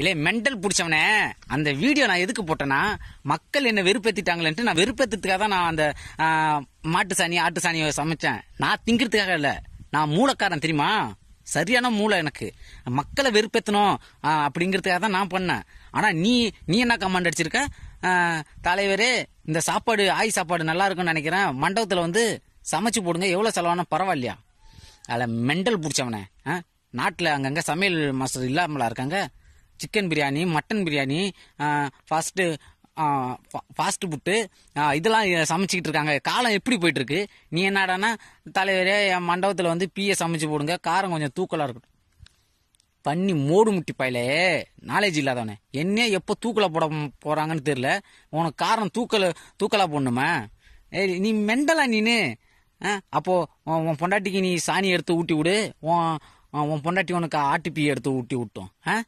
இல்ல மெண்டல் பிடிச்சவனே அந்த வீடியோ நான் எதுக்கு போட்டேன்னா மக்கள் என்ன வெறுப்பேற்றிட்டாங்களேன்ட்டு நான் வெறுப்பேத்துக்காக தான் நான் அந்த மாட்டு சாணி ஆட்டு சாணியை சமைச்சேன் நான் திங்கிறதுக்காக இல்லை நான் மூளைக்காரன் தெரியுமா சரியான மூளை எனக்கு மக்களை வெறுப்பேற்றணும் அப்படிங்கிறதுக்காக தான் நான் பண்ணேன் ஆனால் நீ நீ என்ன கமாண்ட் அடிச்சிருக்க தலைவரே இந்த சாப்பாடு ஆய் சாப்பாடு நல்லா இருக்கும்னு நினைக்கிறேன் மண்டபத்தில் வந்து சமைச்சு போடுங்க எவ்வளோ செலவானா பரவாயில்லையா அதில் மெண்டல் பிடிச்சவனே நாட்டில் அங்கங்கே சமையல் மாஸ்டர் இல்லாமலா இருக்காங்க chicken biryani mutton biryani fast fast food இதெல்லாம் சமைச்சிக்கிட்டு இருக்காங்க காலம் எப்படி போயிட்டுருக்கு நீ என்னடானா தலைவரே என் மண்டபத்தில் வந்து பீயை சமைச்சு போடுங்க காரம் கொஞ்சம் தூக்கலாக இருக்கட்டும் பண்ணி மோடு முட்டி பாயலே நாலேஜ் இல்லாதவனே என்னையே எப்போ தூக்கலை போட போகிறாங்கன்னு தெரில உனக்கு காரம் தூக்கல தூக்கலாக போடணுமா ஏய் நீ மெண்டலா நீனு அப்போது உன் பொண்டாட்டிக்கு நீ சாணி எடுத்து ஊட்டி விடு உன் உன் பொண்டாட்டி உனக்கு ஆட்டுப்பி எடுத்து ஊட்டி விட்டோம் ஆ